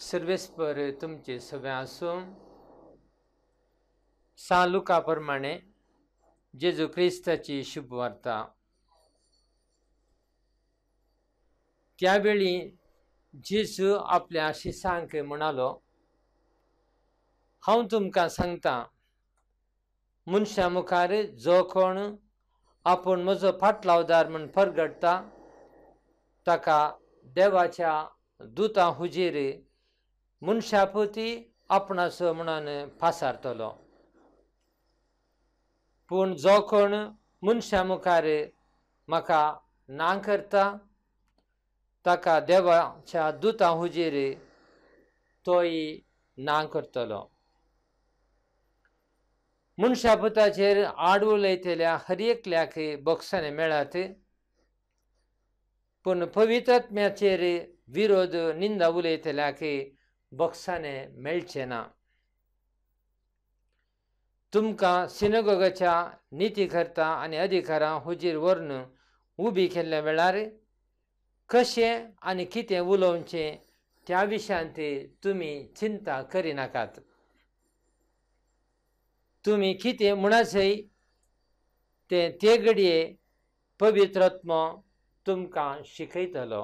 सर्वेस्पर तुमचे सगळे असो सा प्रमाणे जेजू ख्रिस्ताची शुभ वार्ता त्यावेळी जेजू आपल्या शिसांक म्हणालो हा तुमकां सांगता मनशा मुखार जो कोण आपूण म्हजो फाटलावदार म्हूण परगडटा ताका देवाच्या दूता हुजेर मनशापोती आपणाचो म्हणून पासारतलो पूण जो कोण मनशा मुखार म्हाका ना करता ताका देवाच्या दुता हुजेर तोय ना करतलो मनशापुताचेर आड उलयतल्या हर एकल्याक बक्षणे मेळात पूण पवित्रात्म्याचेर विरोध निंदा उलयतल्याक बक्साने मेळचेना तुमका सिनगोगाच्या निती आणि आनी अधिकारां हुजीर वर्ण उबी केल्या वेळार कशें आनी कितें उलोवचें त्या विशयान ती तुमी चिंता करिनाकात तुमी किती म्हणासय ते घडये पवित्रत्म तुमकां शिकयतलो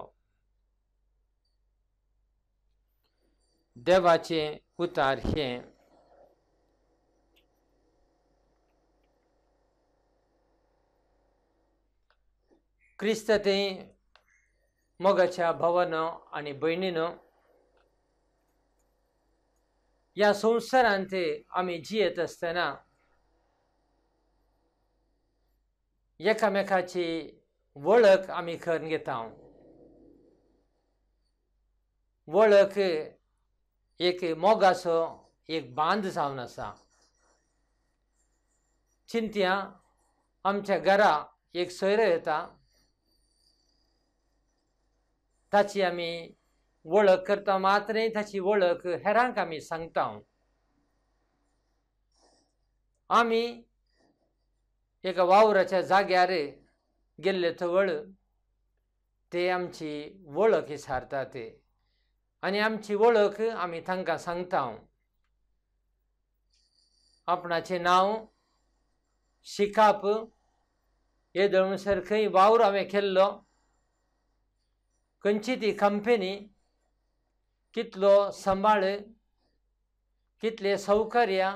देवाचे उतार हे क्रिस्त ते मगाच्या भावानं आणि बहिणीनं या संसारांत आम्ही जियेत असताना एकामेकाची वळख आम्ही करून घेता वळख एक मोगासो एक बांध जावन आसा चिंत्या आमच्या घरा एक सोयरो येता ताची आमी वळख करता मात्र ताची वळख हेरांक आमी सांगता आमी एका वावराच्या जाग्यार गेल्ले थवळ ते आमची वळख इसारता ते आणि आमची ओळख आमी तांकां सांगता आपणाचें नाव, शिकाप येदळसर खंय वावर हांवें केल्लो खंयची ती कंपनी कितलो सांबाळ कितले सौकर्य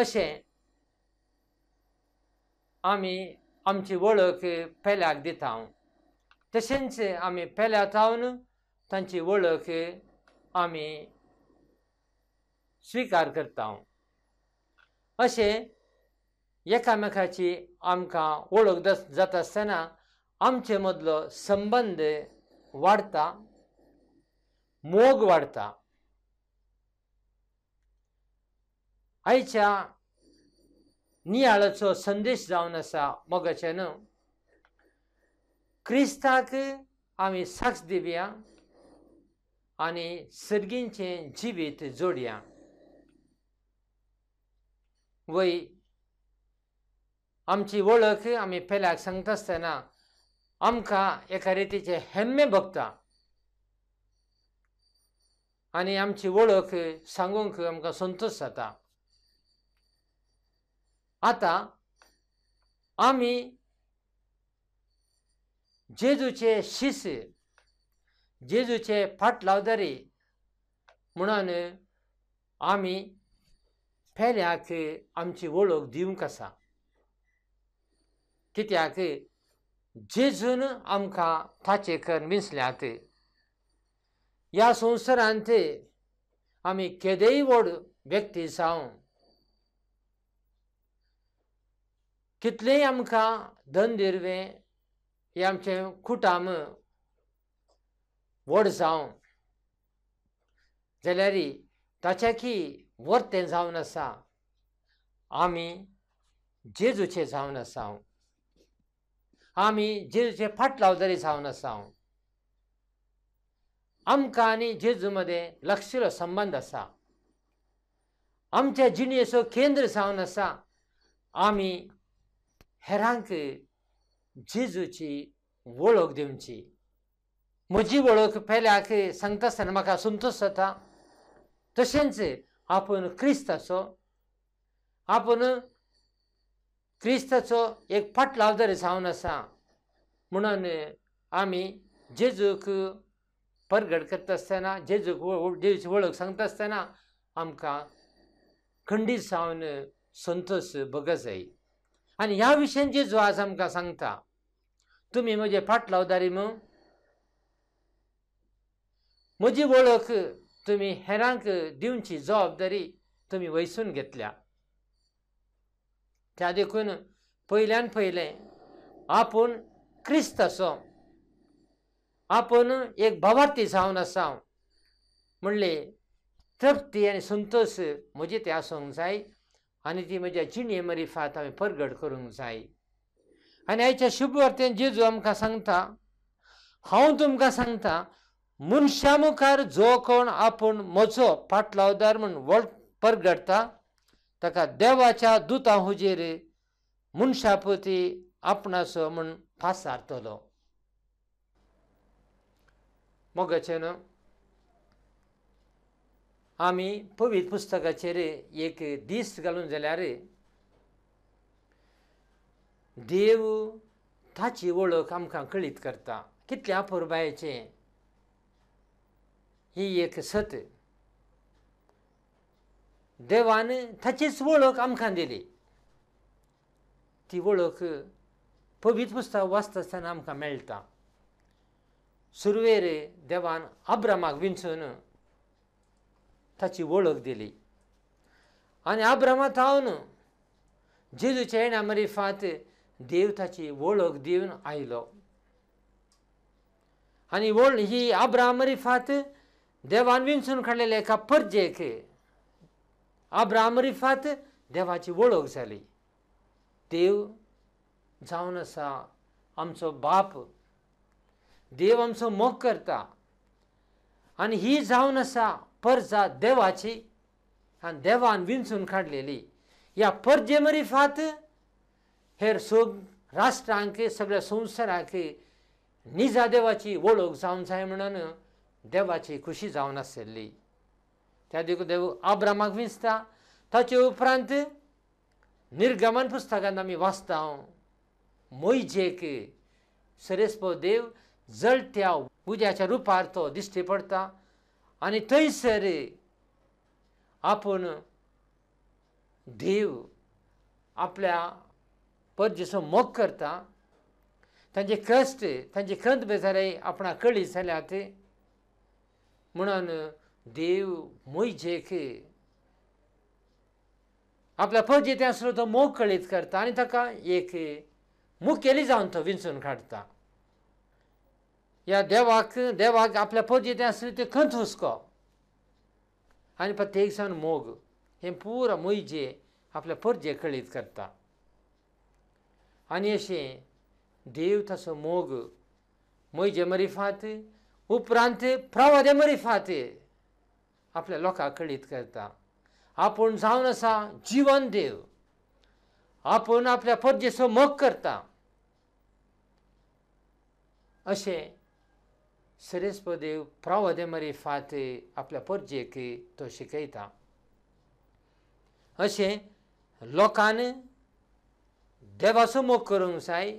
अशें आमी आमची वळख पेल्याक दिता तसेच आम्ही पेल्या थावन तांची वळख आमी स्विकार करता अशें एकामेकाची आमकां वळख जाता आसतना आमचे मदलो संबंद वाडता मोग वाडता आयच्या नियाळाचो संदेश जावन आसा मोगाचे क्रिस्ताक आम्ही साक्ष दिवया आणि सर्गींचे जिवीत जोडया वय आमची वळख आम्ही पेल्याक सांगता आसतना आमकां एका रितीचे हेम्मे भोगता आनी आमची वळख सांगूंक आमकां संतोश जाता आतां आमी 제주제 जेजूचे फाट 밭라우다리 म्हणून आम्ही फेल्याक आमची ओळख दिवंक आसा कित्याक जेजून आमकां ताचे कन्विन्सल्यात ह्या संवसारांत आमी केदेय व्हड व्यक्ती जावं कितलेय आमकां धन दिरवें हे आमचे खुटाम व्हड जावं जाल्यार ताच्याकी वर्तें जावन आसा आमी जेजूचे जावन आसा आमी जेजूचे फाटलावदारी जावन आसा आमकां आनी जेजू मदें लक्षिलो संबंद आसा आमच्या जिणेचो केंद्र जावन आसा आमी हेरांक जेजूची ओळख दिवची म्हजी ओळख पहिल्याक सांगता आसतना म्हाका संतोष जाता तशेंच आपण क्रिस्ताचो आपूण आपण क्रिस्ताचो एक पाट लावदारी जावन आसा म्हणून आमी जेजूक परगड करता आसतना जेजूक जेजूची वळख सांगता आसतना आमकां खंडीत जावन संतोष बघत जाय आनी ह्या विशयान जेजू आज आमकां सांगता तुम्ही म्हणजे फाटलाव दारी मग म्हजी वळख तुम्ही हेरांक दिवची जबाबदारी तुम्ही वैसून घेतल्या त्या देखून पहिल्यान पहिले आपण क्रिस्त असो आपण एक बाबार्थी जावन असा म्हणले तृप्ती आणि संतोष म्हजी ते असूक जाय आणि ती म्हज्या जिणे मरी फात हांवें परगड करूंक जाय आणि आयच्या शुभ जेजू आमकां सांगता हांव तुमकां सांगता मनशा मुखार जो कोण आपूण म्हजो पाटलावदार म्हूण व्हड परगडता ताका देवाच्या दुता हुजेर मनशा पोती आपणाचो म्हूण फासारतलो मोगाचे न्हू आमी पवित्र पुस्तकाचेर एक दीस घालून जाल्यार देव ताची ओळख आमकां कळीत करता कितल्या पुरबायेचें ही एक सत देवान ताचीच वळख आमकां दिली ती वळख पवित्र पुस्तक वाचता आसतना आमकां मेळटा सुरवेर देवान आब्रामाक विंचून ताची वळख दिली आनी आब्रामात थावन जेजूच्या येण्या मरिफांत देवताची ओळख देऊन आयलो आणि ओळ ही आब्रामरी फात देवान विंचून काढलेले एका पर्जेक आब्रामरी फात देवाची ओळख झाली देव जाऊन आसा आमचो बाप देव आमचो मोग करता आणि ही जाऊन आसा परजा देवाची आणि देवान विंचून काढलेली या परजे मरी फात हेर सोग राष्ट्रांके सगळ्या संसाराके निजा देवाची ओळख जावन जाय म्हणून देवाची खुशी जावन आसली त्या देखून देव आब्रामाक विंचता ताचे उपरांत निर्गमन पुस्तकांत आमी वाचता मोयजेक सरेस्प देव जळट्या उद्याच्या रुपार तो दिश्टी पडता आनी थंयसर आपूण देव आपल्या पर मोग करता तांचे कश्ट तांचे खंत बेजाराय आपणा कळी जाल्या ते म्हणून देव मोयजेक आपल्या पद ते असलो तो मोग कळीत करता आणि ताका एक केली जाऊन तो विंचून काढता या देवाक देवाक आपल्या पद ते आसली ते खंत हुसको आणि प्रत्येक सावन मोग हे पुरा जे आपल्या जे कळीत करता आणि असे देव तसं मोग मै जे फात उपरांत प्रवादे फात आपल्या लोकांक कळीत करता आपण जावन आसा जीवन देव आपण आपल्या परजेचो मोग करता असे सरेस्पदेव देव मरी फात आपल्या परजेक तो शिकयता असे लोकान मोग करूंक जाय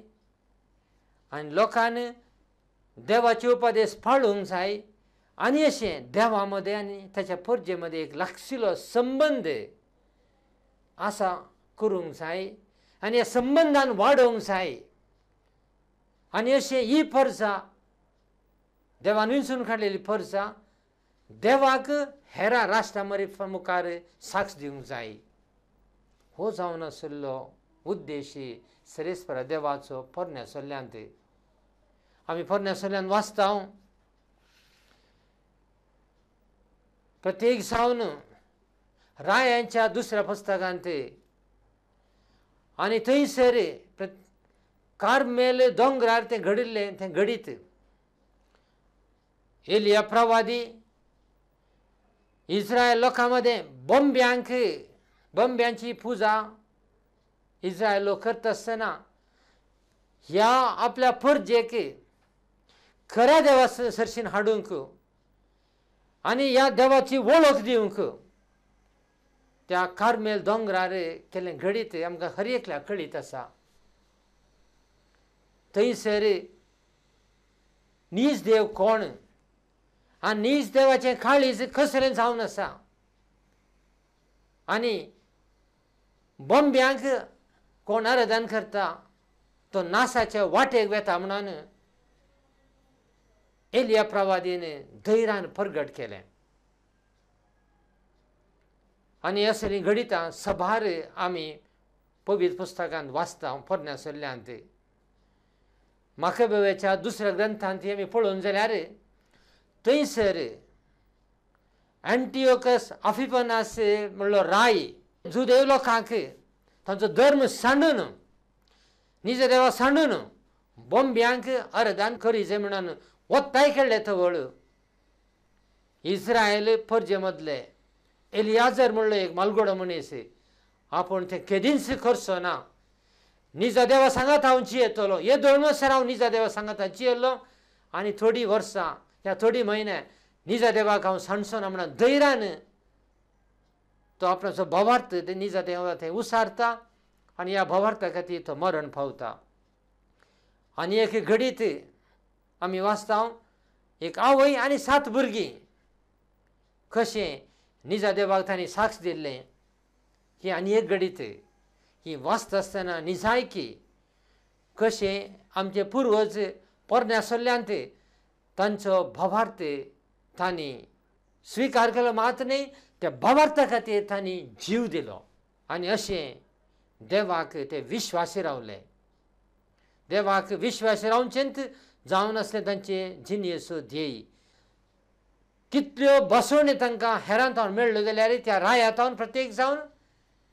आनी लोकान देवाचे उपादेश पाळूंक जाय आनी अशें देवा मदें आनी ताच्या परजे मदें एक लागशिल्लो संबंद आसा करूंक जाय आनी ह्या संबंदान वाडोवंक जाय आनी अशें ही परसां देवान विंचून काडलेली परसां देवाक हेरा राष्ट्रा मरे मुखार साक्ष दिवंक जाय हो जावन आसलो उद्देशी సరీశ్వర देवाचो పొర్ణ ते आम्ही పొర్ణ हो. प्रत्येक सावन रायांच्या दुसऱ्या पुस्तकान ते आणि थंयसर कार्मेल दोंगरार ते घडिल्ले ते घडीत एलिया प्रवादी इस्रायल लोकां मदें बोंब्यांक बोंब्यांची पुजा लोक करत असताना ह्या आपल्या फर के खऱ्या देवा सरशीन हाडूंक आणि या देवाची ओळख देऊंक त्या कार्मेल दोंगरार केले घडीत आमकां हर एकल्या कळीत आसा थंयसर नीज देव कोण आनी नीज देवाचे काळीज कसलें जावन आसा आनी बॉम्ब्यांक कोण दान करता तो नासाच्या वाटेक वेता म्हणून एलिया प्रवादीने धैर्यान परगट केले आणि असली घडिता सभार आम्ही पवित्र पुस्तकांत वाचता पोरण्या सल्ल्यान ते दुसऱ्या ग्रंथांत आमी पळोवन जाल्यार थंयसर अँटिओकस आफिपनास म्हणलो राय जुदेव लोकांक त्यांचं धर्म सांडून निज देवा सांडणं बॉम्ब्यांक अरदान खरी म्हणून वत्ताय केल्ले थवळ इस्रायल फर्जे मदले एलियाजर म्हणलं एक मालगोडो मनीस आपण ते केदींच करचो ना निजा देवा सांगात हांव जियेतलो हे दोळमसर हांव निजा देवा सांगात येलो आणि थोडी वर्सां या थोडी म्हयने निजा देवाक हा सांडचो ना म्हणून धैर्यान तो आपला जो भवार्थ निजा देवा ते उसारता आणि या भवार्था खातीर तो मरण पावता आणि एक घडीत आम्ही वाचता एक आवय आणि सात भुरगीं कसे निजा देवाक तांणी साक्ष दिले की आणि एक घडीत ही वाचता आसतना निजायकी कसे आमचे पूर्वज पोरण्या सोल्ल्यान तांचो भवार्थ तांणी स्वीकारकेलो मात न्ही ते बवार्था खातीर तांणी जीव दिलो आनी अशें देवाक ते विश्वासी रावले देवाक विश्वासी रावचेंत जावन असले त्यांचे जिनयेचो ध्येय कितल्यो बसवणी तांकां हेरांत हावन मेळ्ळ्यो जाल्यार त्या रायात प्रत्येक जावन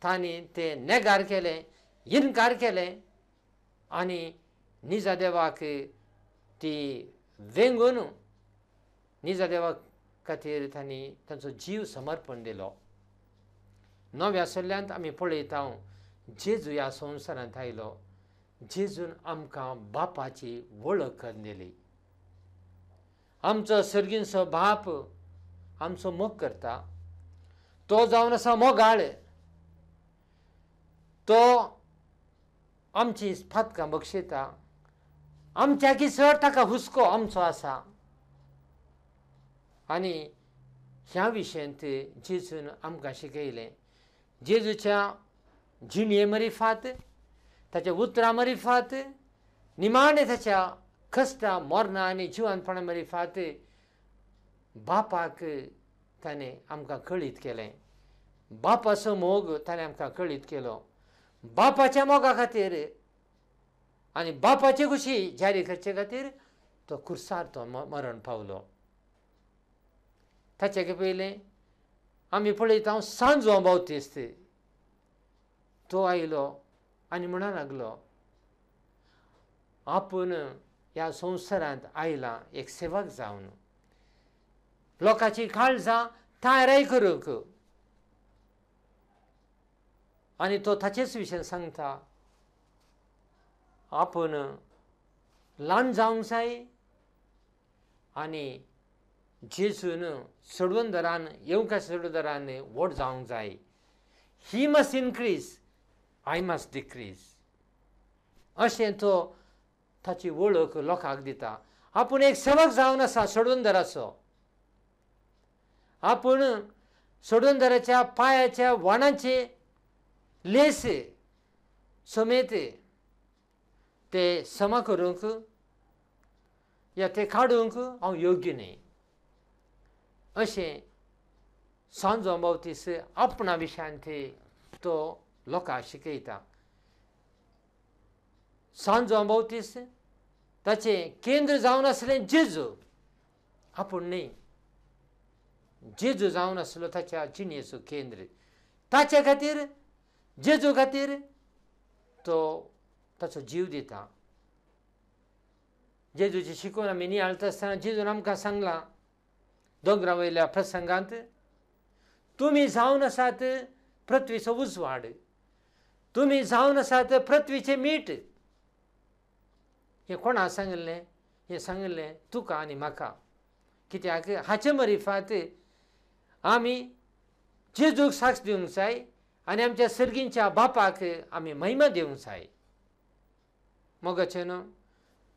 तांणी ते नेगार केले इनकार केले आनी निजा देवाक ती वेंगून निजा देवाक खातीर तांणी तांचो जीव समर्पण दिलो नव्या सल्ल्यांत आमी पळयता जेजू ह्या संवसारांत आयलो जेजून आमकां बापाची वळख करून दिली आमचो सर्गींचो बाप आमचो मोग करता तो जावन आसा मोगाळ तो आमची फातकां बक्षिता आमच्या किसर ताका हुस्को आमचो आसा आणि ह्या विशयांत जेजून आमकां शिकयलें जेजूच्या जिणये मरिफात ताच्या उतरां मरिफात निमाणे ताच्या कश्टा मोरना आनी जिवानपणा मरिफात बापाक ताणें आमकां कळीत केलें बापाचो मोग ताणें आमकां कळीत केलो बापाच्या मोगा खातीर आनी बापाची कुशी जारी करचे खातीर तो कुर्सार तो मरण पावलो 타짜게 베일레 아미 폴레이타운 산조 ते तो आयलो आणि म्हणा लागलो आपण ह्या संवसारांत आयला एक सेवक जावन लोकांची काळजा तयाराय करूंक आनी तो ताचेच विशय सांगता आपण ल्हान जावंक आनी जेसून सोडून दरान येवकार सोडून दरांनी व्हड जावंक जाय he must increase I must decrease अशें तो ताची वळख लोकांक दिता आपण एक सेवक जावन आसा सोडून दराचो आपूण दराच्या पायाच्या वणाचे लेस समेत ते समा करूंक या ते काढूंक हांव योग्य न्ही ashe sanzo mawti se apna vishanti to loka shikaita. Sanzo mawti se tache kendra zauna sile jizu apunni. Jizu zauna sile tache jini su kendri. Tache katir, jizu katir to tacho दोग्रवयल्या प्रसंगांत तुम्ही जावन आसात पृथ्वीचो उजवाड तुम्ही जावन आसात पृथ्वीचे मीठ हे कोणा सांगले हे सांगितले तुका आणि म्हाका कित्याक हाचे मरिफात आम्ही जेजूक साक्ष दिवंक जाय आणि आमच्या सर्गींच्या बापाक आम्ही महिमा दिवंक जाय मोगाचे न्हू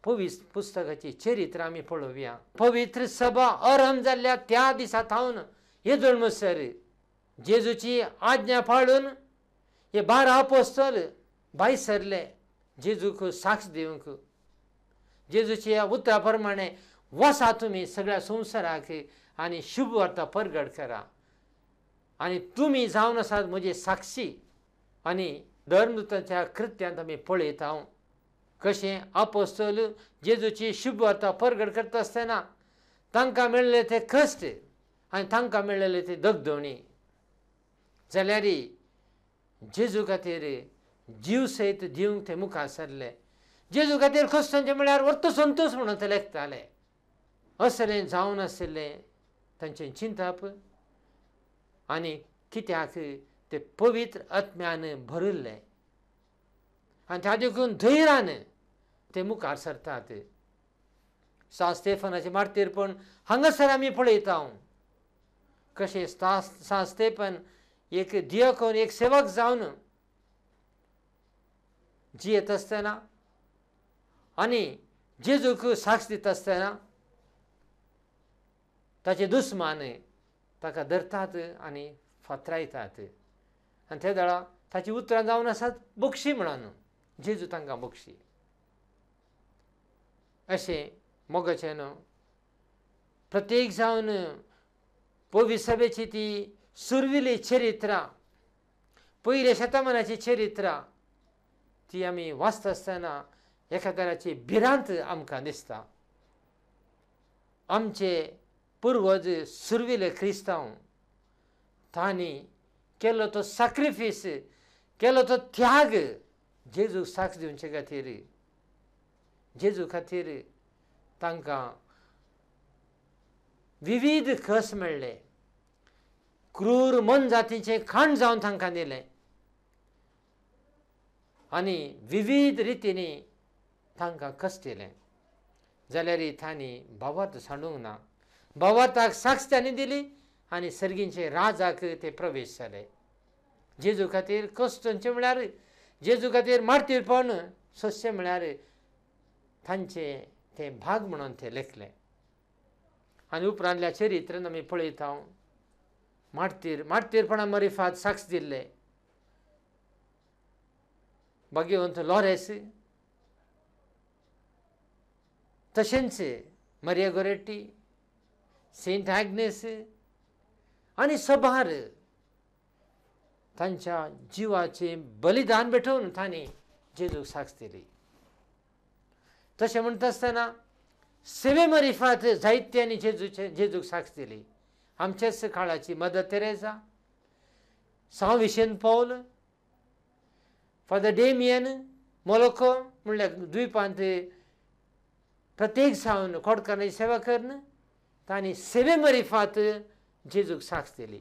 पवित्र पुस्तकाची चरित्र आम्ही पळोवया पवित्र सभा अरम झाल्या त्या दिसा थावन हे सर जेजूची आज्ञा पाळून हे बारा पोस्तल भाई सरले जेजूक साक्ष देऊक जेजूची ह्या उतरा वसा तुम्ही सगळ्या संवसाराक आणि शुभ वार्ता परगड करा आणि तुम्ही जाऊन आसात म्हणजे साक्षी आनी धर्मदूताच्या कृत्यांत आम्ही पळत कसे आपोस्तोल जेजूची शुभ वार्ता परगड करता आसतना तांकां मेळ्ळें तें खस्त आनी तांकां मेळ्ळेलें ते दगदवणी जाल्यार जेजू खातीर जीव सहित दिवंक ते मुखार सरले जेजू खातीर तांचे म्हळ्यार वर्त संतोश म्हणून ते लेखताले असलें जावन आशिल्लें तांचें चिंतप आनी कित्याक ते पवित्र आत्म्यान भरिल्लें आनी ताजे करून धैर्यान मुखार सरता ते सा स्तेफनाचे मार्तेर पण हांगासर आम्ही पळयता हांव कशें सा स्तेफन एक दियकोन एक सेवक जावन जियेत आसतना आनी जेजूक साक्ष दिता आसतना ताचे दुस्मान ताका धरतात आनी फातरायतात आनी त्या दळा ताची उतरां जावन आसात बक्षी म्हणून जेजू तांकां बक्षी असे मोगाच्यानं प्रत्येक जावन पोवी सभेची ती सुरविली चरित्रा, पहिले शतमानाची चरित्रां ती आम्ही वाचता असताना एखाद्याची भिरांत आमकां दिसता आमचे पूर्वज सुरविले क्रिस्तांव तांणी केलो तो सॅक्रिफीस केलो तो त्याग जेजू साक्ष दिवचे खातीर जेजू ખાતીર तांकां विविध कस मेळ्ळे क्रूर मन जातीचे खाण जावन तांकां दिलें आनी विविध रितींनी तांकां कश्टिलें जाल्यार तांणी भावात सांडूंक ना भावाताक साक्ष दिली आनी सर्गीचे राजाक ते प्रवेश जाले जेजू खातीर कश्ट म्हणल्यार जेजू खातीर मार्तीरपण सस्य म्हळ्यार तांचे ते भाग म्हणून ते लेखले आणि उपरांतल्या चरित्र आमी पळयत हा माटतीर माटतीरपणा मरिफात साक्ष दिल्ले भगवंत लॉरेस तशेंच मरिया गोरेटी सेंट ॲग्नेस आणि सभार त्यांच्या जीवाचे बलिदान भेटवून तांणी जेजूक साक्ष दिली तसे म्हणत असताना सेवेमरिफात साहित्याने जेजूचे जेजूक साक्ष दिली आमच्याच काळाची मदत तेरेसा सांव विशेन पौल फादर डेमियन मोलोको म्हणल्यार द्विपांत प्रत्येक सावन खोडकारांची सेवा करणं तांणी सेवे मरिफात जेजूक साक्ष दिली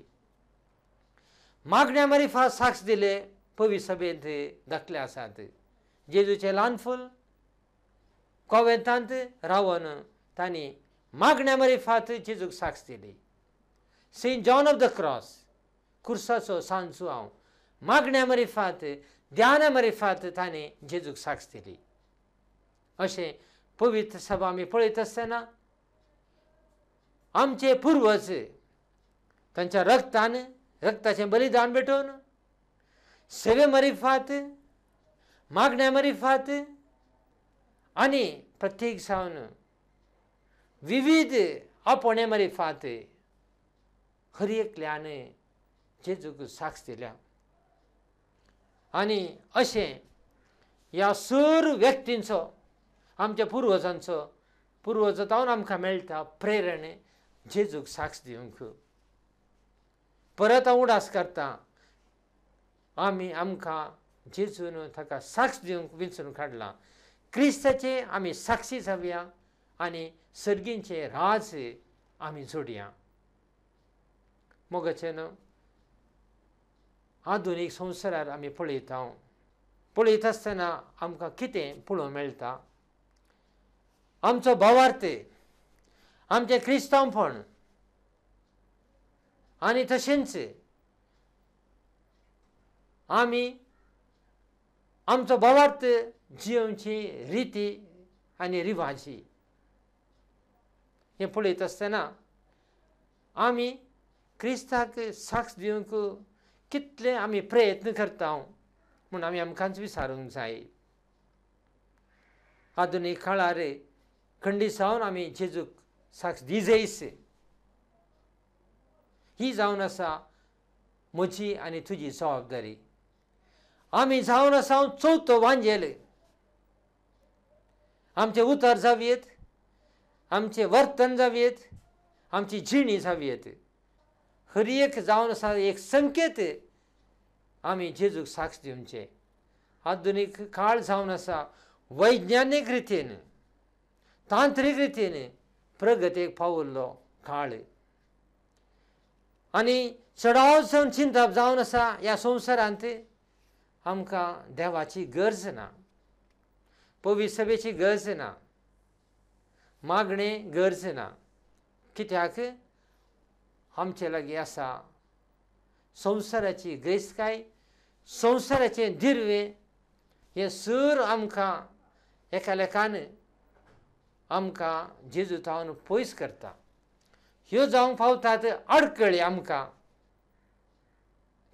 मागण्या मरिफात साक्ष दिले पवी सभेंत दखले आसात जेजूचे लहान कोवेतात रावन तांनी मागण्या फात जेजुक साक्ष दिली Saint John of the Cross खुर्सो सांसू हाव मागण्या मरीफात ध्यानामरी फात ताने जेजूक साक्ष दिली असे पवित्र सभा पळत असतात आमचे पूर्वज त्यांच्या रक्तात रक्तचे बलिदान भेटून सवे मरीफात मागण्या फाते आणि प्रत्येक सावन विविध आपण मरी फाते हर एकल्याने जेजूक साक्ष दिल्या आणि असे या सर्व व्यक्तींचो आमच्या पूर्वजांचं पूर्वज जाऊन आमकां मेळटा प्रेरणे जेजूक साक्ष दिवंक परत हांव उडास करता आमी आमकां जेजून ताका साक्ष दिवंक विंचून काडला क्रिस्ताचे आम्ही साक्षी जावया आणि सर्गींचे राज आमी जोडया मोगाचे न्हू आधुनीक संवसारार आमी पळयता पळयता आसतना आमकां कितें पळोवंक मेळटा आमचो भावार्थ आमचें क्रिस्तांवपण आनी तशेंच आमी आमचो भावार्थ जीवनची रीती आणि रिवाजी हे पुढे येत असताना आम्ही क्रिस्ताक साक्ष दिवंक कितले आम्ही प्रयत्न करता म्हणून आम्ही आमकांच विचारूंक जाय आधुनीक काळार खंडी सावन आम्ही जेजूक साक्ष दिजेस ही जावन आसा म्हजी आनी तुजी जबाबदारी आम्ही जावन असा चवथो वांजेल आमचे उतार जावीत आमचे वर्तन जावीत आमची जिणी जावीत हर एक जावन आसा एक संकेत आम्ही जेजूक साक्ष दिवचे आधुनिक काळ जावन आसा वैज्ञानीक रितीन तांत्रिक रितीन प्रगतेक पावल्लो काळ आणि चडाव जाऊन चिंतप जावन असा या संवसारांत आमकां देवाची गरज ना सभेची गरज ना मागणे गरज ना कित्याक आमचे लागीं संसाराची संवसाराची काय संसाराचे दिर्वे हे सर आमकां एका लेखान आमकां जेजुतावन पयस करता ह्यो जावंक पावतात अडकळी आमकां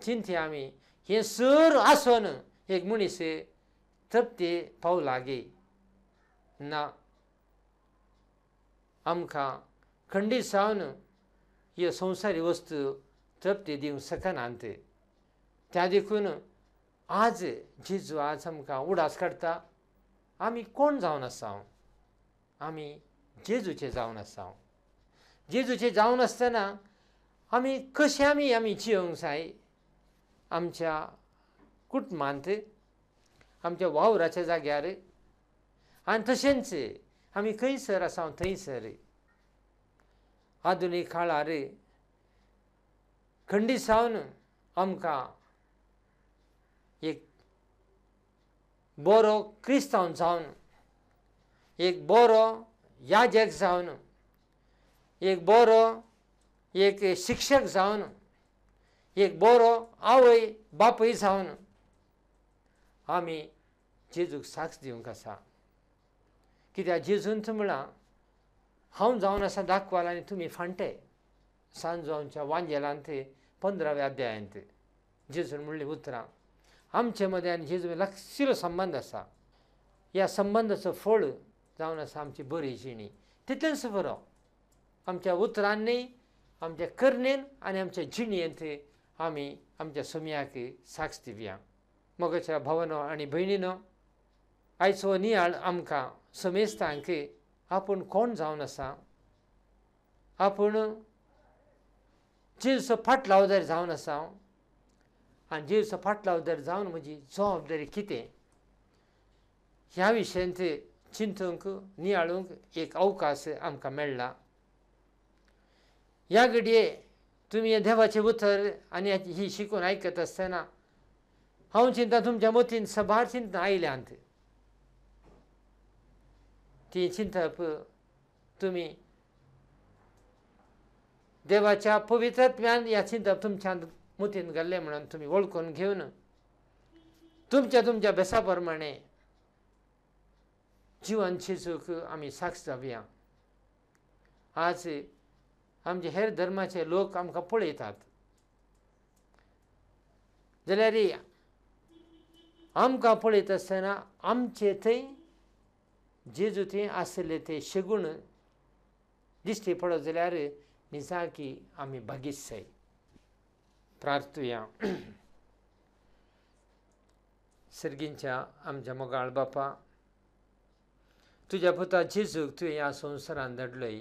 चिंते आमी हे सर आसून एक मनीस तपते पाव लागे ना आमका खंडी सावन ये संसारी वस्तू तपते दिवंक सकान आणते त्या देखून आज जिजू आज आमकां उडास काडटा आमी कोण जावन आसा आमी जेजूचे जावन आसा जेजूचे जावन आसतना आमी कशें आमी आमी जिवंक जाय आमच्या कुटुंबांत आमच्या वावराच्या जाग्यार आनी तशेंच आमी खंयसर आसा थंयसर आधुनीक काळार खंडी सावन आमकां एक बरो क्रिस्तांव जावन एक बरो याजक जावन एक बरो एक शिक्षक जावन एक बरो आवय बापूय जावन आमी जेजूक साक्ष दिवंक आसा कित्याक जेजून तुमकां हांव जावन आसा दाखवाल आनी तुमी फांटे वांजेलान वांजेलांत पंदराव्या ते जेजून म्हणलीं उतरां आमचे मदें आनी जेजू लक्षिल्लो संबंद आसा ह्या संबंदाचो फळ जावन आसा आमची बरी जिणी तितलेंच बरो आमच्या उतरांनी आमच्या करणेन आनी आमच्या ते आमी आमच्या सोम्याक साक्ष दिवया मगच्या भावनो आनी भयणीनो आयचो नियाळ आमकां समेजता की आपूण कोण जावन आसा आपूण फाट फाटलावदार जावन आसा आनी फाट फाटलावदार जावन म्हजी जबाबदारी कितें ह्या विशयान ते चिंतूंक नियाळूंक एक अवकाश आमकां मेळ्ळा ह्या घडये तुमी देवाचे उतर आनी ही शिकून आयकत आसतना हांव चिंता तुमच्या मतीन सभार चिंतना आयल्यांत ती चिंतप तुम्ही देवाच्या पवित्र या चिंतप तुमच्या मुतीन घाल्ले म्हणून तुम्ही ओळखून घेवन तुमच्या तुमच्या बेसाप्रमाणे जीवन शिजूक आम्ही साक्ष जावया आज आमचे हेर धर्माचे लोक आमकां पळयतात जाल्यार आमकां पळयत आसतना आमचे थंय दिश्टी शगुण जाल्यार ದಿಷ್ಟಿ की आमी आम्ही ಬಗಿಸೈ प्रार्थुया सर्गींच्या आमच्या मोगाळ बापा तुज्या पुता जेजूक तुवें ह्या संवसारान धडलय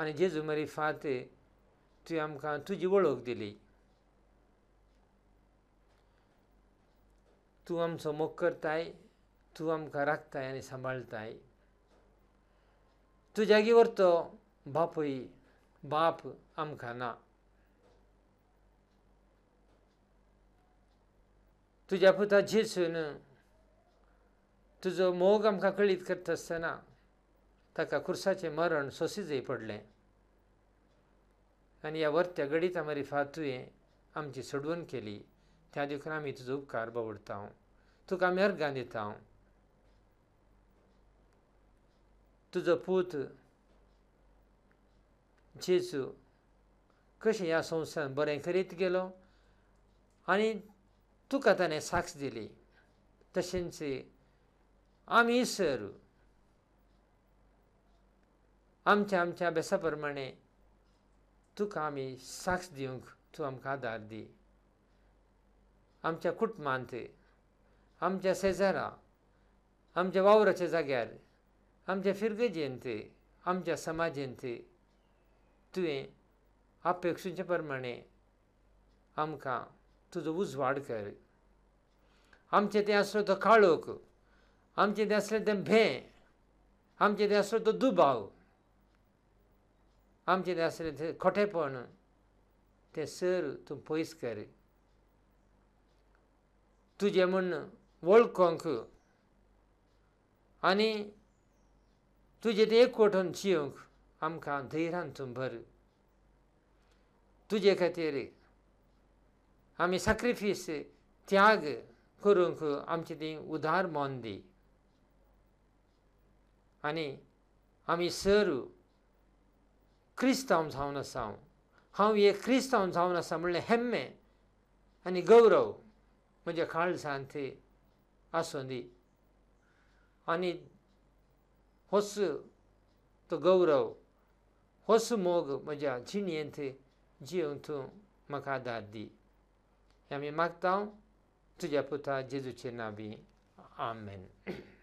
आनी जेजू मरी फात तुवें आमकां तुजी वळख दिली तूं आमचो मोग करताय तुम राखताय आणि सांभाळताय तू जागीवर तो बापई बाप आमखाना तुझ्या पुता झेसून तुजो मोग आमकां कळीत करता आसतना ताका खुर्साचें मरण सोंसीजय पडलें आनी ह्या वर्त्या गडिता मरी फातुये आमची सोडवण केली त्या देखून आमी तुजो उपकार बवडता तुका आमी अर्गां दिता तुझं पूत जेजू कशें ह्या संस्थान बरें करीत गेलो आनी तुका ताणें साक्ष दिली तशेंच आमी सर आमच्या आमच्या अभ्यासा प्रमाणे तुका आमी साक्ष दिवंक तूं आमकां आदार दी आमच्या कुटुंबांत आमच्या शेजारा आमच्या वावराच्या जाग्यार आमच्या फिरगेजेंते आमच्या ते तुवें अपेक्षेचे प्रमाणे आमकां तुजो उजवाड कर आमचे ते आसलो तो काळोख आमचे ते असले ते भें आमचे ते असलो तो दुबाव आमचे ते असले ते खोटेपण ते सर तूं पयस कर तुजें म्हण वळखोंक आनी तुझे एकवटून शिवंक आमकां धैर्यान भर तुजे खातीर आमी सॅक्रिफीस त्याग करूंक आमचे ती उदार मोन दी आनी आमी सर क्रिस्तांव जावन आसा हांव हे क्रिस्तांव जावन आसा म्हणलें हेम्मे आनी गौरव म्हज्या काळजांत आसूं दी आनी hosu togoro hosu mogu maja chiniente jiuntun makadadi yami maktaun tujaputa jesu chenabi amen